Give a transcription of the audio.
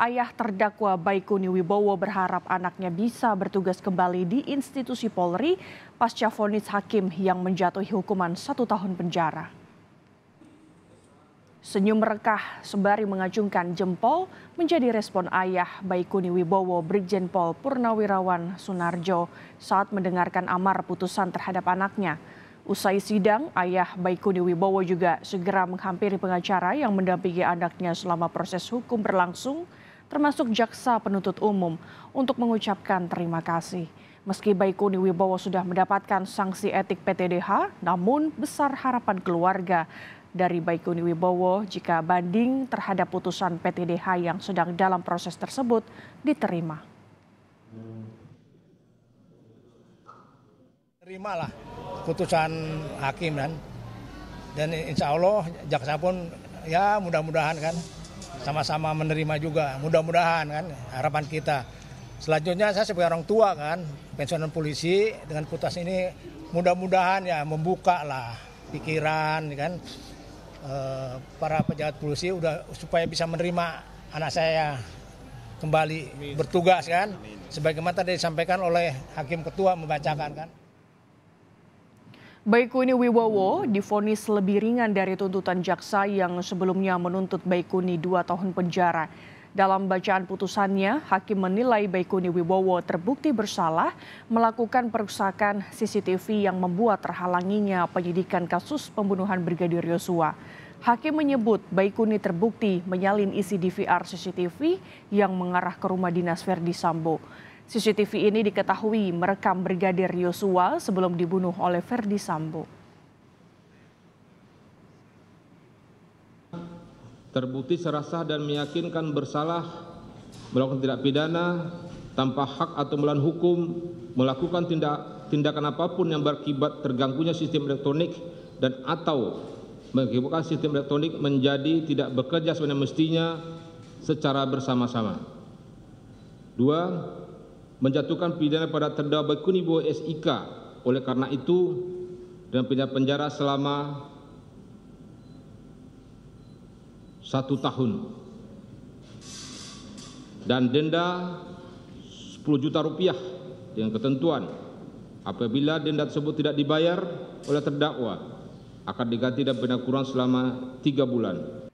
ayah terdakwa Baikuni Wibowo berharap anaknya bisa bertugas kembali di institusi Polri pasca vonis hakim yang menjatuhi hukuman satu tahun penjara. Senyum merekah sembari mengacungkan jempol menjadi respon ayah Baikuni Wibowo Brigjen Pol Purnawirawan Sunarjo saat mendengarkan amar putusan terhadap anaknya. Usai sidang, ayah Baikuni Wibowo juga segera menghampiri pengacara yang mendampingi anaknya selama proses hukum berlangsung termasuk jaksa penuntut umum, untuk mengucapkan terima kasih. Meski Baikuni Wibowo sudah mendapatkan sanksi etik PTDH, namun besar harapan keluarga dari Baikuni Wibowo jika banding terhadap putusan PTDH yang sedang dalam proses tersebut diterima. Terimalah putusan hakim dan dan insya Allah jaksa pun ya mudah-mudahan kan sama-sama menerima juga. Mudah-mudahan kan harapan kita. Selanjutnya saya sebagai orang tua kan, pensiunan polisi dengan kutas ini mudah-mudahan ya membuka lah pikiran kan e, para pejabat polisi udah supaya bisa menerima anak saya kembali bertugas kan sebagaimana tadi disampaikan oleh hakim ketua membacakan kan Baikuni Wibowo difonis lebih ringan dari tuntutan jaksa yang sebelumnya menuntut Baikuni dua tahun penjara. Dalam bacaan putusannya, hakim menilai Baikuni Wibowo terbukti bersalah melakukan perusakan CCTV yang membuat terhalanginya penyidikan kasus pembunuhan Brigadir Yosua. Hakim menyebut Baikuni terbukti menyalin isi DVR CCTV yang mengarah ke rumah dinas Verdi Sambo. CCTV ini diketahui merekam Brigadir Yosua sebelum dibunuh oleh Verdi Sambo. Terbukti serasa dan meyakinkan bersalah melakukan tindak pidana tanpa hak atau melawan hukum melakukan tindak, tindakan apapun yang berakibat terganggunya sistem elektronik dan atau mengakibatkan sistem elektronik menjadi tidak bekerja sebenarnya mestinya secara bersama-sama. Dua, menjatuhkan pidana pada terdakwa Bo SIK. Oleh karena itu, dengan pidana penjara selama satu tahun dan denda 10 juta rupiah dengan ketentuan apabila denda tersebut tidak dibayar oleh terdakwa akan diganti dan pidana kurungan selama tiga bulan.